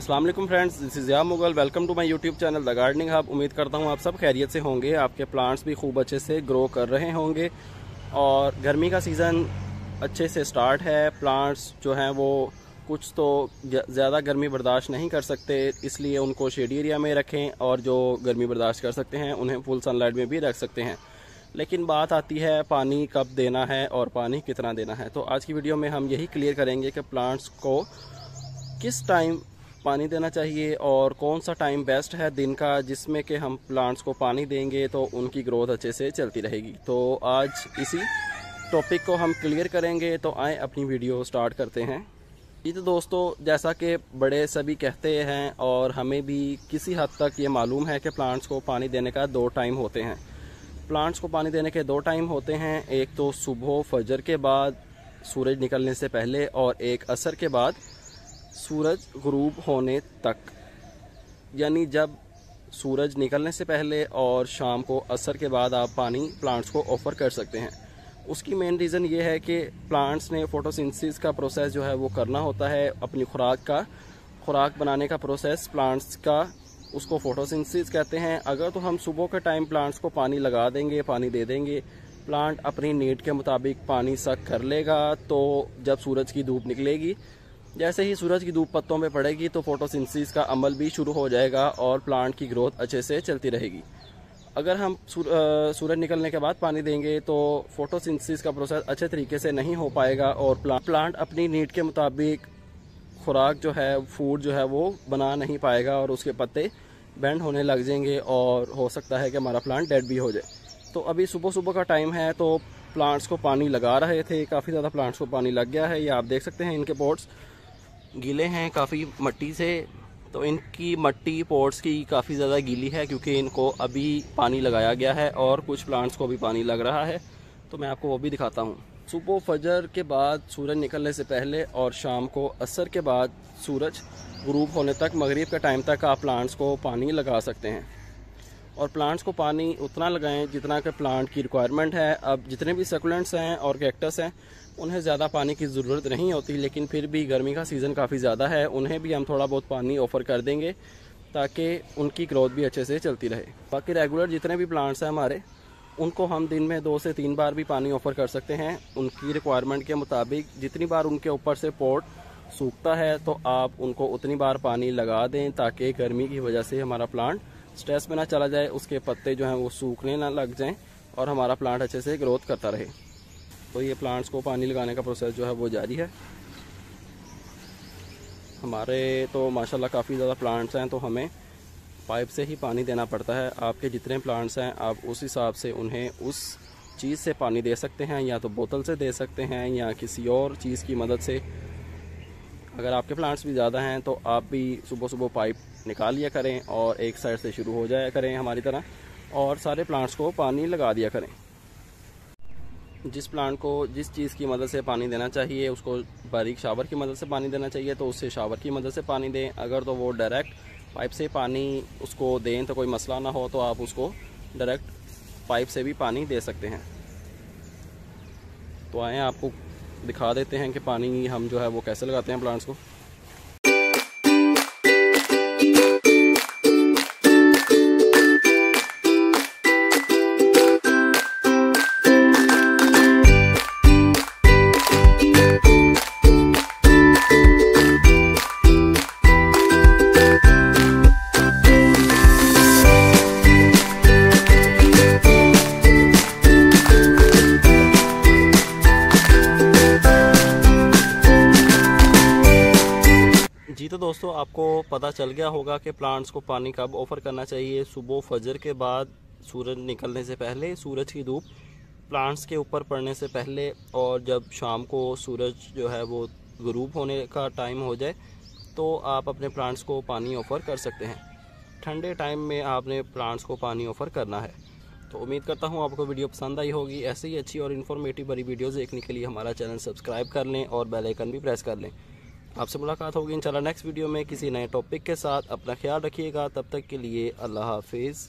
Aslam friends this is या Mughal welcome to my YouTube channel the gardening hub उम्मीद करता हूँ आप सब खैरियत से होंगे आपके प्लांट्स भी खूब अच्छे से ग्रो कर रहे होंगे और गर्मी का सीज़न अच्छे से स्टार्ट है प्लांट्स जो हैं वो कुछ तो ज़्यादा गर्मी बर्दाश्त नहीं कर सकते इसलिए उनको शेडी एरिया में रखें और जो गर्मी बर्दाश्त कर सकते हैं उन्हें फुल सनलाइट में भी रख सकते हैं लेकिन बात आती है पानी कब देना है और पानी कितना देना है तो आज की वीडियो में हम यही क्लियर करेंगे कि प्लांट्स को किस टाइम पानी देना चाहिए और कौन सा टाइम बेस्ट है दिन का जिसमें कि हम प्लांट्स को पानी देंगे तो उनकी ग्रोथ अच्छे से चलती रहेगी तो आज इसी टॉपिक को हम क्लियर करेंगे तो आए अपनी वीडियो स्टार्ट करते हैं ये तो दोस्तों जैसा कि बड़े सभी कहते हैं और हमें भी किसी हद तक ये मालूम है कि प्लांट्स को पानी देने का दो टाइम होते हैं प्लांट्स को पानी देने के दो टाइम होते हैं एक तो सुबह फजर के बाद सूरज निकलने से पहले और एक असर के बाद सूरज गरूब होने तक यानी जब सूरज निकलने से पहले और शाम को असर के बाद आप पानी प्लांट्स को ऑफ़र कर सकते हैं उसकी मेन रीज़न ये है कि प्लांट्स ने फोटोसिंथेसिस का प्रोसेस जो है वो करना होता है अपनी खुराक का खुराक बनाने का प्रोसेस प्लांट्स का उसको फोटोसिंथेसिस कहते हैं अगर तो हम सुबह के टाइम प्लांट्स को पानी लगा देंगे पानी दे देंगे प्लांट अपनी नीड के मुताबिक पानी सक कर लेगा तो जब सूरज की धूप निकलेगी जैसे ही सूरज की धूप पत्तों में पड़ेगी तो फोटोसिंथेसिस का अमल भी शुरू हो जाएगा और प्लांट की ग्रोथ अच्छे से चलती रहेगी अगर हम सूर, सूरज निकलने के बाद पानी देंगे तो फोटोसिंथेसिस का प्रोसेस अच्छे तरीके से नहीं हो पाएगा और प्लांट प्लांट अपनी नीड के मुताबिक खुराक जो है फूड जो है वो बना नहीं पाएगा और उसके पत्ते बैंड होने लग जाएंगे और हो सकता है कि हमारा प्लांट डेड भी हो जाए तो अभी सुबह सुबह का टाइम है तो प्लांट्स को पानी लगा रहे थे काफ़ी ज़्यादा प्लांट्स को पानी लग गया है ये आप देख सकते हैं इनके पोर्ट्स गीले हैं काफ़ी मट्टी से तो इनकी मट्टी पोर्ट्स की काफ़ी ज़्यादा गीली है क्योंकि इनको अभी पानी लगाया गया है और कुछ प्लांट्स को भी पानी लग रहा है तो मैं आपको वो भी दिखाता हूँ सुबह फजर के बाद सूरज निकलने से पहले और शाम को असर के बाद सूरज ग्रूप होने तक मगरब के टाइम तक आप प्लांट्स को पानी लगा सकते हैं और प्लांट्स को पानी उतना लगाएं जितना के प्लांट की रिक्वायरमेंट है अब जितने भी सकुलेंट्स हैं और कैक्टस हैं उन्हें ज़्यादा पानी की ज़रूरत नहीं होती लेकिन फिर भी गर्मी का सीज़न काफ़ी ज़्यादा है उन्हें भी हम थोड़ा बहुत पानी ऑफ़र कर देंगे ताकि उनकी ग्रोथ भी अच्छे से चलती रहे बाकी रेगुलर जितने भी प्लांट्स हैं हमारे उनको हम दिन में दो से तीन बार भी पानी ऑफ़र कर सकते हैं उनकी रिक्वायरमेंट के मुताबिक जितनी बार उनके ऊपर से पोर्ट सूखता है तो आप उनको उतनी बार पानी लगा दें ताकि गर्मी की वजह से हमारा प्लांट स्ट्रेस में ना चला जाए उसके पत्ते जो हैं वो सूखने ना लग जाएं और हमारा प्लांट अच्छे से ग्रोथ करता रहे तो ये प्लांट्स को पानी लगाने का प्रोसेस जो है वो जारी है हमारे तो माशाल्लाह काफ़ी ज़्यादा प्लांट्स हैं तो हमें पाइप से ही पानी देना पड़ता है आपके जितने प्लांट्स हैं आप उस हिसाब से उन्हें उस चीज़ से पानी दे सकते हैं या तो बोतल से दे सकते हैं या किसी और चीज़ की मदद से अगर आपके प्लांट्स भी ज़्यादा हैं तो आप भी सुबह सुबह पाइप निकाल लिया करें और एक साइड से शुरू हो जाया करें हमारी तरह और सारे प्लांट्स को पानी लगा दिया करें जिस प्लांट को जिस चीज़ की मदद से पानी देना चाहिए उसको बारीक शावर की मदद से पानी देना चाहिए तो उससे शावर की मदद से पानी दें अगर तो वो डायरेक्ट पाइप से पानी उसको दें तो कोई मसला ना हो तो आप उसको डायरेक्ट पाइप से भी पानी दे सकते हैं तो आएँ आपको दिखा देते हैं कि पानी हम जो है वो कैसे लगाते हैं प्लांट्स को जी तो दोस्तों आपको पता चल गया होगा कि प्लांट्स को पानी कब ऑफ़र करना चाहिए सुबह फजर के बाद सूरज निकलने से पहले सूरज की धूप प्लांट्स के ऊपर पड़ने से पहले और जब शाम को सूरज जो है वो गरूब होने का टाइम हो जाए तो आप अपने प्लांट्स को पानी ऑफ़र कर सकते हैं ठंडे टाइम में आपने प्लांट्स को पानी ऑफ़र करना है तो उम्मीद करता हूँ आपको वीडियो पसंद आई होगी ऐसे ही अच्छी और इन्फॉर्मेटिव बड़ी वीडियोज़ देखने के लिए हमारा चैनल सब्सक्राइब कर लें और बेलाइकन भी प्रेस कर लें आपसे मुलाकात होगी इंशाल्लाह नेक्स्ट वीडियो में किसी नए टॉपिक के साथ अपना ख्याल रखिएगा तब तक के लिए अल्लाह हाफिज़